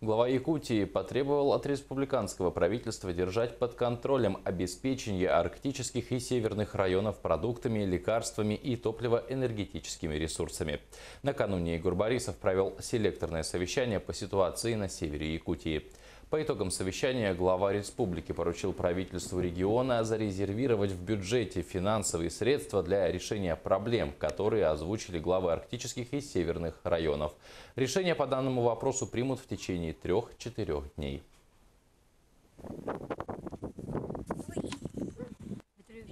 Глава Якутии потребовал от республиканского правительства держать под контролем обеспечение арктических и северных районов продуктами, лекарствами и топливоэнергетическими ресурсами. Накануне Егор Борисов провел селекторное совещание по ситуации на севере Якутии. По итогам совещания глава республики поручил правительству региона зарезервировать в бюджете финансовые средства для решения проблем, которые озвучили главы арктических и северных районов. Решение по данному вопросу примут в течение трех-четырех дней.